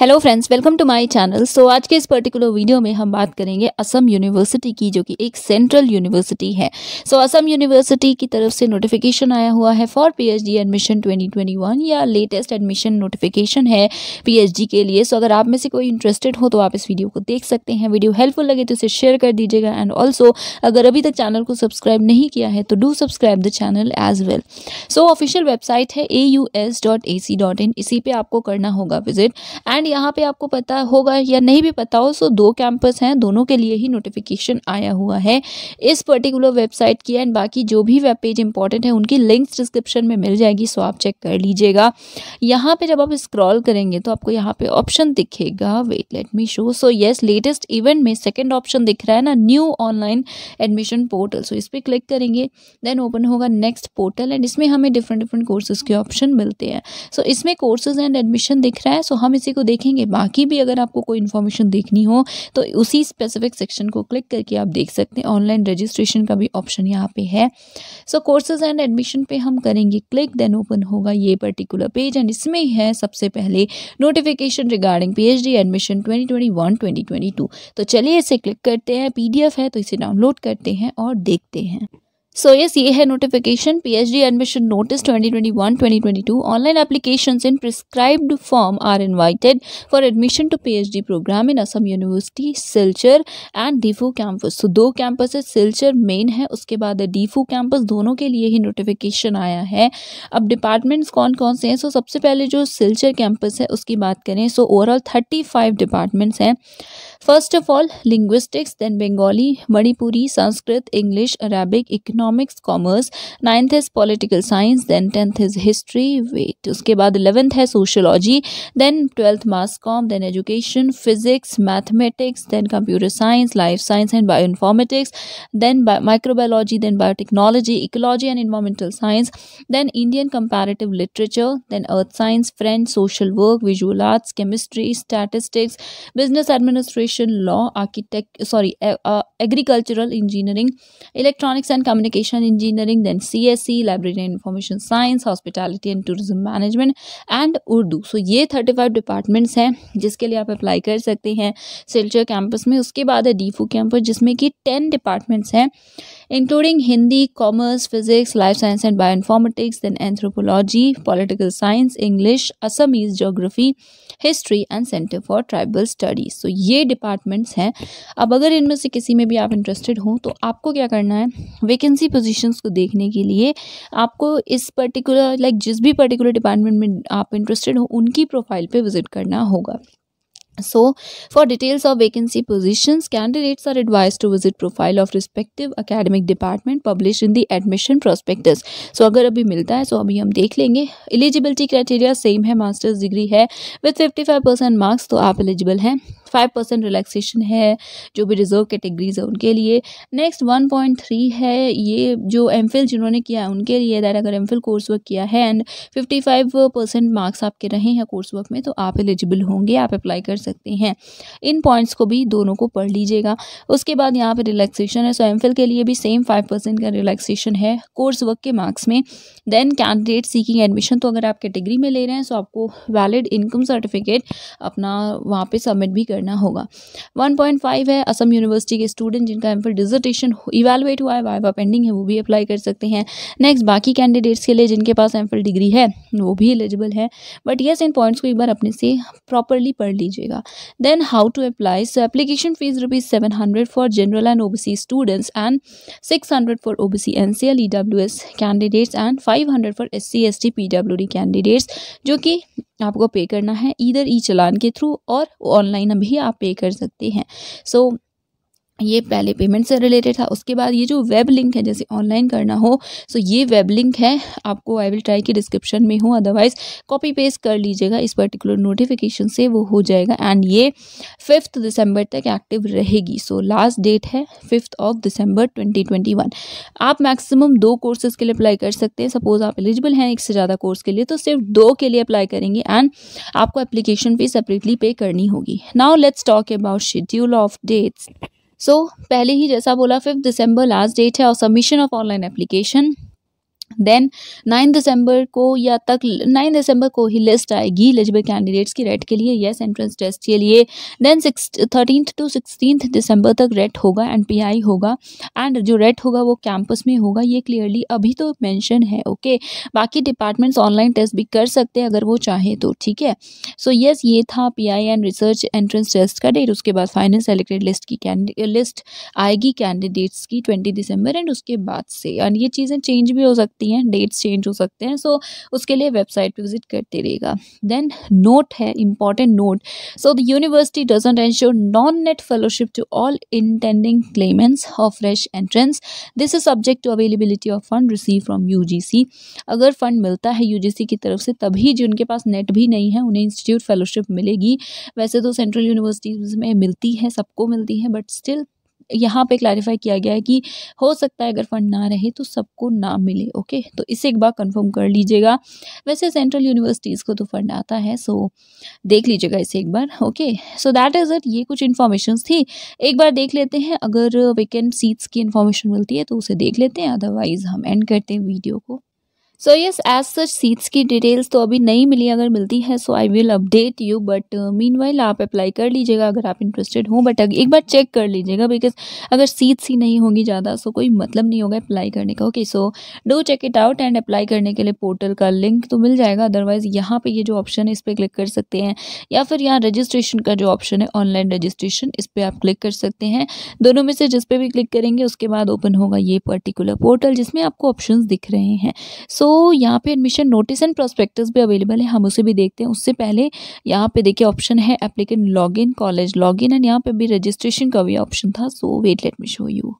Hello friends welcome to my channel so आज के इस पर्टिकुलर वीडियो में हम बात करेंगे असम यूनिवर्सिटी की जो कि एक सेंट्रल यूनिवर्सिटी है सो so, असम यूनिवर्सिटी की तरफ से नोटिफिकेशन आया हुआ है फॉर पीएचडी एडमिशन 2021 या लेटेस्ट एडमिशन नोटिफिकेशन है पीएचडी के लिए सो so, अगर आप में से कोई इंटरेस्टेड हो तो आप इस वीडियो को देख सकते हैं वीडियो हेल्पफुल लगे तो इसे शेयर कर दीजिएगा एंड ऑल्सो अगर अभी तक चैनल को सब्सक्राइब नहीं किया है तो do subscribe the channel as well so official website है ए इसी पर आपको करना होगा विजिट एंड यहाँ पे आपको पता होगा या नहीं भी पता हो सो दो कैंपस हैं दोनों के लिए ही नोटिफिकेशन आया हुआ है इस पर्टिकुलर वेबसाइट की एंड बाकी जो भी वेब पेज इंपॉर्टेंट है उनकी लिंक्स डिस्क्रिप्शन में मिल जाएगी सो आप चेक कर लीजिएगा यहाँ पे जब आप स्क्रॉल करेंगे तो आपको यहाँ पे ऑप्शन दिखेगा wait let me show so yes latest event में सेकेंड ऑप्शन दिख रहा है ना new online admission portal so इस पर क्लिक करेंगे देन ओपन होगा नेक्स्ट पोर्टल एंड इसमें हमें डिफरेंट डिफरेंट कोर्सेज के ऑप्शन मिलते हैं सो so, इसमें कोर्सेज एंड एडमिशन दिख रहा है सो so हम इसी को देख देखेंगे बाकी भी अगर आपको कोई इन्फॉर्मेशन देखनी हो तो उसी स्पेसिफिक सेक्शन को क्लिक करके आप देख सकते हैं ऑनलाइन रजिस्ट्रेशन का भी ऑप्शन यहाँ पे है सो कोर्सेज एंड एडमिशन पे हम करेंगे क्लिक देन ओपन होगा ये पर्टिकुलर पेज एंड इसमें है सबसे पहले notification regarding P admission twenty twenty तो चलिए इसे क्लिक करते हैं पीडीएफ है तो इसे डाउनलोड करते हैं और देखते हैं सो यस ये है notification P H D admission notice 2021 2022 online applications in prescribed form are invited for admission to P H D programme in Assam university Silchar and Diphu campus तो दो कैंपस है सिल्चर मेन है उसके बाद डीफू कैंपस दोनों के लिए ही नोटिफिकेशन आया है अब डिपार्टमेंट्स कौन कौन से हैं सो so, सबसे पहले जो सिल्चर कैंपस है उसकी बात करें so overall thirty five departments हैं First of all, linguistics, then Bengali, Manipuri, Sanskrit, English, Arabic, economics, commerce. Ninth is political science, then tenth is history. Wait, उसके baad eleventh hai sociology, then twelfth mass com, then education, physics, mathematics, then computer science, life science and bioinformatics, then bi microbiology, then biotechnology, ecology and environmental science, then Indian comparative literature, then earth science, French, social work, visual arts, chemistry, statistics, business administration education law architect sorry agricultural engineering electronics and communication engineering then C S C library and information science hospitality and tourism management and Urdu so ये thirty five departments हैं जिसके लिए आप apply कर सकते हैं Silchar campus में उसके बाद है डीफू कैंपस जिसमें कि टेन डिपार्टमेंट्स हैं including Hindi, commerce, physics, life science and bioinformatics, then anthropology political science English Assamese geography history and centre for tribal studies तो ये डिपार्टमेंट्स हैं अब अगर इनमें से किसी में भी आप इंटरेस्टेड हों तो आपको क्या करना है वैकेंसी पोजिशन को देखने के लिए आपको इस पर्टिकुलर लाइक जिस भी पर्टिकुलर डिपार्टमेंट में आप इंटरेस्टेड हों उनकी प्रोफाइल पर विजिट करना होगा So, for details of vacancy positions, candidates are advised to visit profile of respective academic department published in the admission prospectus. So, agar abhi milta hai so abhi hum dekh lenge eligibility criteria same hai masters degree hai with 55 marks to aap eligible hain five percent relaxation है जो भी reserve categories है उनके लिए next one point three है ये जो M Phil जिन्होंने किया है उनके लिए दैट अगर एम फिल कोर्स वर्क किया है and fifty five percent marks आपके रहे हैं कोर्स वर्क में तो आप एलिजिबल होंगे आप अप्लाई कर सकते हैं इन पॉइंट्स को भी दोनों को पढ़ लीजिएगा उसके बाद यहाँ पर रिलैक्सेशन है सो एम के लिए भी सेम फाइव परसेंट का रिलैक्सेशन है कोर्स वर्क के मार्क्स में देन कैंडिडेट सीकिंग एडमिशन तो अगर आप कैटेगरी में ले रहे हैं सो आपको वैलिड इनकम सर्टिफिकेट अपना वहाँ पर सबमिट भी कर करना होगा 1.5 है असम यूनिवर्सिटी के स्टूडेंट जिनका एम फिल डिजर्टेशन इवेलुएट हुआ है वाइवा पेंडिंग है वो भी अप्लाई कर सकते हैं नेक्स्ट बाकी कैंडिडेट्स के लिए जिनके पास एम फिल डिग्री है वो भी एलिजिबल है बट येस इन पॉइंट्स को एक बार अपने से प्रॉपरली पढ़ लीजिएगा then how to apply so application fees rupees seven hundred for general and OBC students and six hundred for OBC NCL EWS candidates and five hundred for S C S T P W D candidates जो कि आपको पे करना है इधर ई चलान के through और online अभी भी आप पे कर सकते हैं सो so, ये पहले पेमेंट से रिलेटेड था उसके बाद ये जो वेब लिंक है जैसे ऑनलाइन करना हो सो ये वेब लिंक है आपको आई विल ट्राई की डिस्क्रिप्शन में हो अदरवाइज कॉपी पेस्ट कर लीजिएगा इस पर्टिकुलर नोटिफिकेशन से वो हो जाएगा एंड ये फिफ्थ दिसंबर तक एक्टिव रहेगी सो लास्ट डेट है फिफ्थ ऑफ दिसंबर ट्वेंटी आप मैक्सिमम दो कोर्सेज के लिए अप्लाई कर सकते हैं सपोज आप एलिजिबल हैं एक से ज़्यादा कोर्स के लिए तो सिर्फ दो के लिए अप्लाई करेंगे एंड आपको एप्लीकेशन फ़ी सेपरेटली पे करनी होगी now let's talk about schedule of dates so so, पहले ही जैसा बोला फिफ्थ दिसंबर लास्ट डेट है और submission of online application then nine December को या तक नाइन दिसंबर को ही लिस्ट आएगी एलिजिबल कैंडिडेट्स की रेट के लिए येस एंट्रेंस टेस्ट के लिए then six thirteen to sixteen December तक रेट होगा एंड पीआई होगा एंड जो रेट होगा वो कैंपस में होगा ये क्लियरली अभी तो मैंशन है ओके okay? बाकी डिपार्टमेंट्स ऑनलाइन टेस्ट भी कर सकते हैं अगर वो चाहें तो ठीक है सो so, येस yes, ये था P and research entrance test का डेट उसके बाद फाइनल सेलेक्टेड लिस्ट की लिस्ट आएगी कैंडिडेट्स की ट्वेंटी दिसंबर एंड उसके बाद से एंड ये चीज़ें चेंज भी हो सकती सकती हैं डेट्स चेंज हो सकते हैं सो so, उसके लिए वेबसाइट पर विजिट करते रहेगा देन नोट है important note so the university doesn't ensure non NET fellowship to all intending claimants of fresh entrance this is subject to availability of fund receive from you अगर fund मिलता है you की तरफ से तभी जिनके पास net भी नहीं है उन्हें इंस्टीट्यूट फेलोशिप मिलेगी वैसे तो सेंट्रल यूनिवर्सिटीज़ में मिलती है सबको मिलती है बट स्टिल यहाँ पे क्लैरिफाई किया गया है कि हो सकता है अगर फंड ना रहे तो सबको ना मिले ओके तो इसे एक बार कंफर्म कर लीजिएगा वैसे सेंट्रल यूनिवर्सिटीज़ को तो फंड आता है सो देख लीजिएगा इसे एक बार okay so that is it ये कुछ इन्फॉर्मेशन थी एक बार देख लेते हैं अगर वेकेंट सीट्स की इन्फॉर्मेशन मिलती है तो उसे देख लेते हैं अदरवाइज़ हम एंड करते हैं वीडियो को so yes as such seats की डिटेल्स तो अभी नहीं मिली अगर मिलती है so I will update you but mean आप अप्लाई कर लीजिएगा अगर आप इंटरेस्टेड हो बट एक बार चेक कर लीजिएगा बिकॉज अगर सीट्स ही नहीं होगी ज़्यादा सो so कोई मतलब नहीं होगा अप्लाई करने का okay so do check it out and apply करने के लिए पोर्टल का लिंक तो मिल जाएगा अदरवाइज़ यहाँ पर ये जो ऑप्शन है इस पर क्लिक कर सकते हैं या फिर यहाँ रजिस्ट्रेशन का जो ऑप्शन है ऑनलाइन रजिस्ट्रेशन इस पर आप क्लिक कर सकते हैं दोनों में से जिस पर भी क्लिक करेंगे उसके बाद ओपन होगा ये पर्टिकुलर पोर्टल जिसमें आपको ऑप्शन दिख रहे हैं सो तो यहाँ पे एडमिशन नोटिस एंड प्रोस्पेक्टस भी अवेलेबल है हम उसे भी देखते हैं उससे पहले यहाँ पे देखिए ऑप्शन है applicant log in college log in and यहाँ पे भी रजिस्ट्रेशन का भी ऑप्शन था so wait let me show you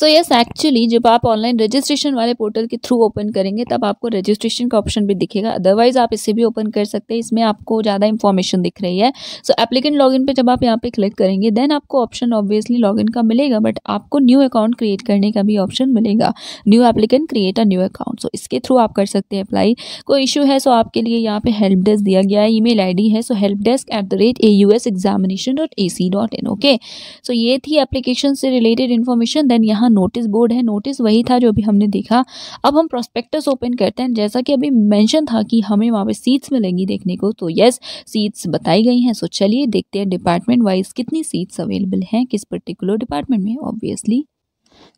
so yes actually जब आप ऑनलाइन रजिस्ट्रेशन वाले पोर्टल के थ्रू ओपन करेंगे तब आपको रजिस्ट्रेशन का ऑप्शन भी दिखेगा अदरवाइज आप इसे भी ओपन कर सकते हैं इसमें आपको ज़्यादा इन्फॉर्मेशन दिख रही है सो एप्लीकेंट लॉगिन पे जब आप यहाँ पे क्लिक करेंगे देन आपको ऑप्शन ऑब्वियसली लॉगिन का मिलेगा बट आपको न्यू अकाउंट क्रिएट करने का भी ऑप्शन मिलेगा new applicant create a new account so इसके थ्रू आप कर सकते हैं अप्लाई कोई इशू है सो so आपके लिए यहाँ पे हेल्प डेस्क दिया गया है ई मेल आई डी है so help desk at the rate A U S examination dot A C dot in okay so ये थी एप्लीकेशन से रिलेटेड इन्फॉर्मेशन देन यहाँ यहाँ नोटिस बोर्ड है नोटिस वही था जो अभी हमने देखा अब हम प्रोस्पेक्टस ओपन करते हैं जैसा कि अभी मैंशन था कि हमें वहाँ पर सीट्स मिलेंगी देखने को तो यस सीट्स बताई गई हैं सो चलिए देखते हैं डिपार्टमेंट वाइज कितनी सीट्स अवेलेबल हैं किस पर्टिकुलर डिपार्टमेंट में obviously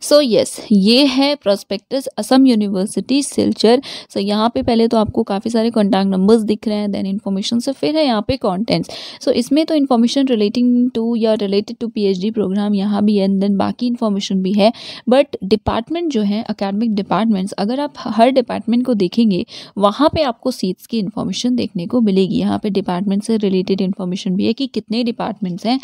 so so, yes yes, ये है prospectus Assam university Silchar so so, यहाँ पे पहले तो आपको काफ़ी सारे कॉन्टैक्ट नंबर्स दिख रहे हैं देन इन्फॉर्मेशन से फिर है यहाँ पे कॉन्टेंट्स सो so, इसमें तो इन्फॉर्मेशन रिलेटिंग टू या रिलेटेड टू पीएचडी प्रोग्राम यहाँ भी है एंड देन बाकी इन्फॉर्मेशन भी है बट डिपार्टमेंट जो है अकेडमिक डिपार्टमेंट्स अगर आप हर डिपार्टमेंट को देखेंगे वहाँ पर आपको सीट्स की इन्फॉर्मेशन देखने को मिलेगी यहाँ पर डिपार्टमेंट से रिलेटेड इन्फॉर्मेशन भी है कि कितने डिपार्टमेंट्स हैं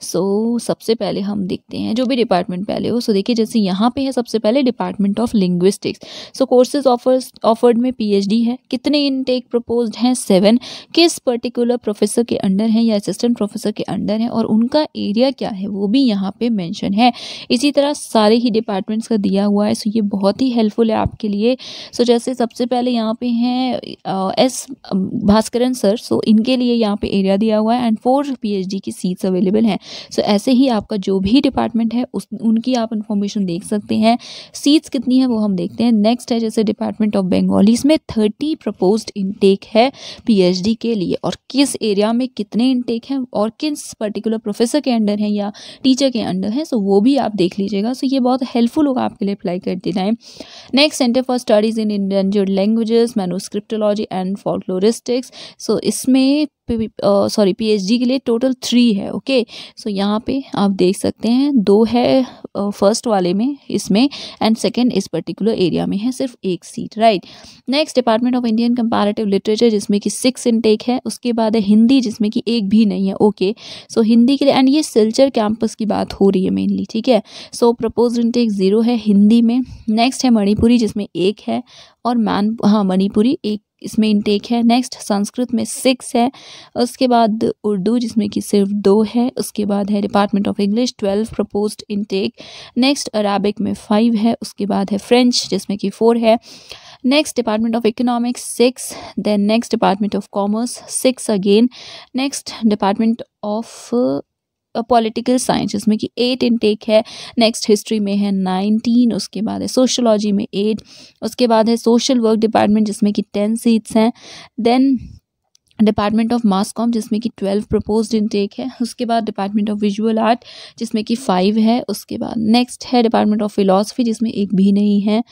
सो so, सबसे पहले हम देखते हैं जो भी डिपार्टमेंट पहले हो सो so, देखिए जैसे वैकेंसी यहाँ पे है सबसे पहले department of linguistics so courses offers offered में पीएचडी है कितने इनटेक प्रपोज्ड हैं सेवन किस पर्टिकुलर प्रोफेसर के अंडर हैं या असिस्टेंट प्रोफेसर के अंडर हैं और उनका एरिया क्या है वो भी यहाँ पे मैंशन है इसी तरह सारे ही डिपार्टमेंट्स का दिया हुआ है सो so ये बहुत ही हेल्पफुल है आपके लिए सो so जैसे सबसे पहले यहाँ पे हैं S Bhaskaran sir so so इनके लिए यहाँ पर एरिया दिया हुआ है एंड फोर पी की सीट्स अवेलेबल हैं सो so ऐसे ही आपका जो भी डिपार्टमेंट है उस उनकी आप इन्फॉर्मेशन देख सकते हैं सीट्स कितनी है वो हम देखते हैं नेक्स्ट है जैसे डिपार्टमेंट ऑफ बंगाली इसमें थर्टी प्रपोज्ड इनटेक है पीएचडी के लिए और किस एरिया में कितने इनटेक हैं और किस पर्टिकुलर प्रोफेसर के अंडर हैं या टीचर के अंडर हैं सो वो भी आप देख लीजिएगा सो ये बहुत हेल्पफुल होगा आपके लिए अप्लाई कर देना है next centre for studies in endangered languages manuscriptology and folkloristics so इसमें सॉरी पीएचडी के लिए टोटल थ्री है ओके सो so, यहाँ पे आप देख सकते हैं दो है फर्स्ट वाले में इसमें एंड सेकेंड इस पर्टिकुलर एरिया में है सिर्फ एक seat right next department of Indian comparative literature जिसमें कि सिक्स इनटेक है उसके बाद है हिंदी जिसमें कि एक भी नहीं है ओके सो so, हिंदी के लिए एंड ये सिल्चर कैंपस की बात हो रही है मेनली ठीक है सो प्रपोज इनटेक ज़ीरो है हिंदी में नेक्स्ट है मणिपुरी जिसमें एक है और मैन हाँ मणिपुरी एक इसमें इनटेक है नेक्स्ट संस्कृत में सिक्स है उसके बाद उर्दू जिसमें कि सिर्फ दो है उसके बाद है department of English twelve propose intake next Arabic में फाइव है उसके बाद है फ्रेंच जिसमें कि फोर है next department of economics six then next department of commerce six again next department of political science जिसमें कि एट इनटेक है नेक्स्ट हिस्ट्री में है नाइनटीन उसके बाद है सोशोलॉजी में एट उसके बाद है सोशल वर्क डिपार्टमेंट जिसमें कि टेन सीट्स हैं then department of mass com जिसमें कि ट्वेल्व प्रपोज इनटेक है उसके बाद डिपार्टमेंट ऑफ विजुअल आर्ट जिसमें कि फ़ाइव है उसके बाद नेक्स्ट है डिपार्टमेंट ऑफ फिलोसफी जिसमें एक भी नहीं है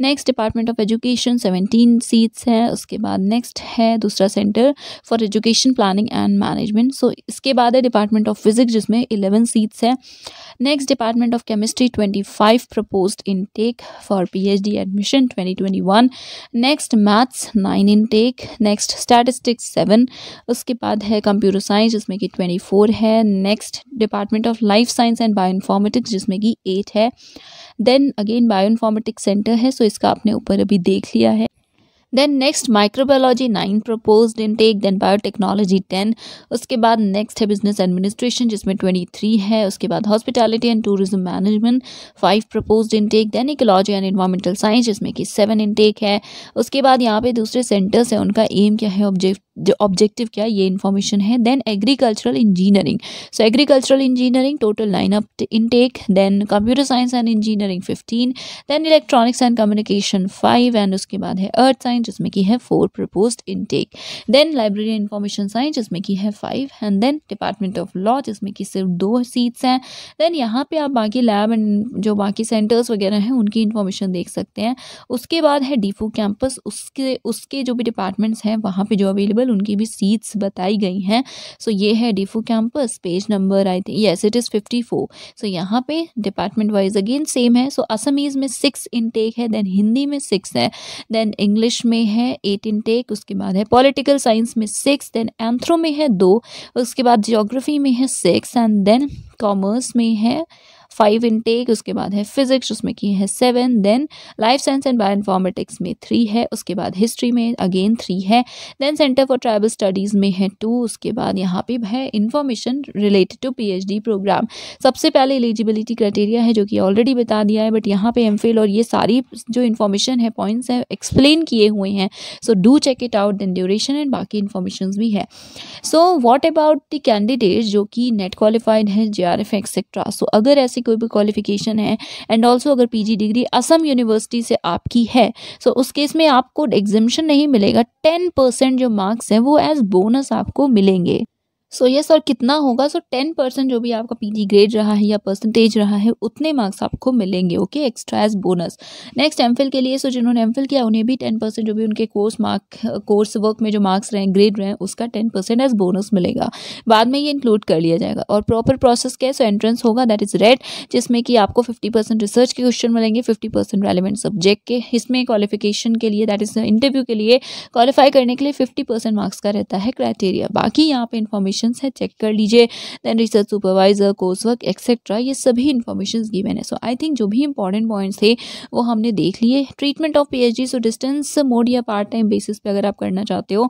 next department of education seventeen seats हैं उसके बाद नेक्स्ट है दूसरा centre for education planning and management so इसके बाद है डिपार्टमेंट ऑफ फिज़िक्स जिसमें इलेवन सीट्स हैं next department of chemistry twenty five propose intake for P H D admission twenty twenty one next maths nine intake next statistics seven seven उसके बाद है computer science जिसमें कि twenty four है next department of life science and bio informatics जिसमें कि eight है then again bio informatics centre है सो so इसका आपने ऊपर अभी देख लिया है then next microbiology nine proposed intake then biotechnology ten उसके बाद नेक्स्ट है बिजनेस एडमिनिस्ट्रेशन जिसमें ट्वेंटी थ्री है उसके बाद hospitality and tourism management five proposed intake then ecology and environmental science जिसमें कि सेवन इनटेक है उसके बाद यहाँ पे दूसरे सेंटर्स हैं उनका एम क्या है ऑब्जेक्ट जो ऑब्जेक्टिव क्या है ये इन्फॉर्मेशन है then agricultural engineering so agricultural engineering total line up intake then computer science and engineering fifteen then electronics and communication five and उसके बाद है अर्थ साइंस जिसमें की है four propose intake then library information science जिसमें की है five and then department of law जिसमें की सिर्फ दो सीट्स हैं देन यहाँ पर आप बाकी लैब एंड जो बाकी सेंटर्स वगैरह हैं उनकी इन्फॉर्मेशन देख सकते हैं उसके बाद है डीफू कैंपस उसके उसके जो भी डिपार्टमेंट्स हैं वहाँ पर जो अवेलेबल अवेलेबल उनकी भी सीट्स बताई गई हैं सो so, ये है Diphu campus page number I think yes it is fifty four so यहाँ पे डिपार्टमेंट वाइज अगेन सेम है सो so, असमीज़ में सिक्स इनटेक है देन हिंदी में सिक्स है देन इंग्लिश में है एट इनटेक उसके बाद है पॉलिटिकल साइंस में सिक्स देन एंथ्रो में है दो उसके बाद जियोग्राफी में है सिक्स एंड देन कॉमर्स में है फाइव इनटेक उसके बाद है फिजिक्स उसमें की है seven then life science and bio informatics में थ्री है उसके बाद हिस्ट्री में अगेन थ्री है then centre for tribal studies में है टू उसके बाद यहाँ पे है information related to D programme सबसे पहले एलिजिबिलिटी क्राइटेरिया है जो कि ऑलरेडी बता दिया है बट यहाँ पे एम और ये सारी जो इन्फॉर्मेशन है पॉइंट्स हैं एक्सप्लेन किए हुए हैं so do check it out then duration and बाकी इन्फॉर्मेशन भी है so what about the candidate जो कि नेट क्वालिफाइड है J R F etcetera so अगर ऐसे कोई भी क्वालिफिकेशन है एंड ऑल्सो अगर पीजी डिग्री असम यूनिवर्सिटी से आपकी है सो so उस केस में आपको एग्जिमिशन नहीं मिलेगा टेन परसेंट जो मार्क्स हैं वो एज बोनस आपको मिलेंगे सो ये सर कितना होगा सो टेन परसेंट जो भी आपका पीजी ग्रेड रहा है या परसेंटेज रहा है उतने मार्क्स आपको मिलेंगे okay extra as bonus next M के लिए सो जिन्होंने एम किया उन्हें भी टेन परसेंट जो भी उनके कोर्स मार्क कोर्स वर्क में जो मार्क्स रहे ग्रेड रहे उसका टेन परसेंट एज बोनस मिलेगा बाद में ये इंक्लूड कर लिया जाएगा और प्रॉपर प्रोसेस क्या है सो एंट्रेंस होगा दैट इज़ रेड जिसमें कि आपको फिफ्टी परसेंट रिसर्च के क्वेश्चन मिलेंगे फिफ्टी परसेंट रेलिवेंट सब्जेक्ट के इसमें क्वालिफिकेशन के लिए दैट इज़ इंटरव्यू के लिए क्वालिफाई करने के लिए फिफ्टी परसेंट मार्क्स का रहता है क्राइटेरिया बाकी यहाँ पे इन्फॉर्मेशन इन्फॉर्मेशन है चेक कर लीजिए then research supervisor course work etcetera ये सभी इन्फॉर्मेशन गिवन है सो आई थिंक जो भी इंपॉर्टेंट पॉइंट्स थे वो हमने देख लिए treatment of P so distance mode या पार्ट टाइम बेसिस पे अगर आप करना चाहते हो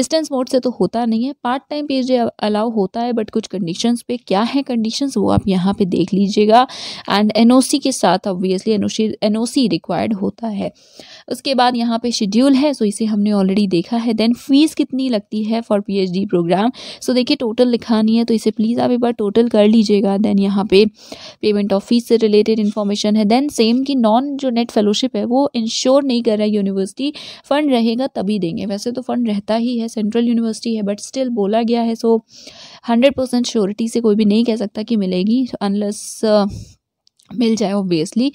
डिस्टेंस मोड से तो होता नहीं है पार्ट टाइम पी अलाउ होता है बट कुछ कंडीशन पे क्या है कंडीशन वो आप यहाँ पे देख लीजिएगा एंड एन के साथ ऑब्वियसली एन ओ रिक्वायर्ड होता है उसके बाद यहाँ पे शेड्यूल है सो so इसे हमने ऑलरेडी देखा है देन फीस कितनी लगती है फॉर पीएचडी प्रोग्राम सो दे देखिए टोटल लिखानी है तो इसे प्लीज़ आप एक बार टोटल कर लीजिएगा देन यहाँ पे पेमेंट ऑफ फीस से रिलेटेड इन्फॉर्मेशन है देन सेम कि नॉन जो नेट फेलोशिप है वो इंश्योर नहीं कर रहा है यूनिवर्सिटी फ़ंड रहेगा तभी देंगे वैसे तो फ़ंड रहता ही है सेंट्रल यूनिवर्सिटी है बट स्टिल बोला गया है सो हंड्रेड परसेंट श्योरिटी से कोई भी नहीं कह सकता कि मिलेगी अनलस uh, मिल जाए ऑब्वियसली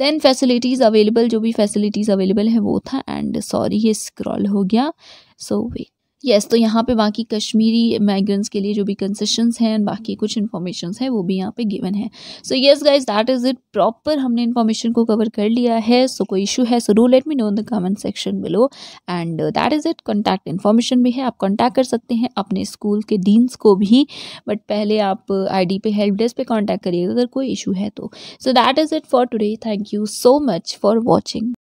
देन फैसिलिटीज़ अवेलेबल जो भी फैसिलिटीज़ अवेलेबल है वो था एंड सॉरी ये स्क्रॉल हो गया so so, wait yes yes, तो यहाँ पे बाकी कश्मीरी माइग्रेंट्स के लिए जो भी कंसेशंस हैं बाकी कुछ इन्फॉर्मेशन है वो भी यहाँ पे गिवन है so yes guys that is it proper हमने इन्फॉर्मेशन को कवर कर लिया है सो so, कोई इशू है सो रू let me know in the comment section below and that is it contact information भी है आप कॉन्टैक्ट कर सकते हैं अपने स्कूल के डीन्स को भी बट पहले आप आई uh, डी पे हेल्प डेस्क पर कॉन्टैक्ट करिएगा अगर कोई इशू है तो so that is it for today thank you so much for watching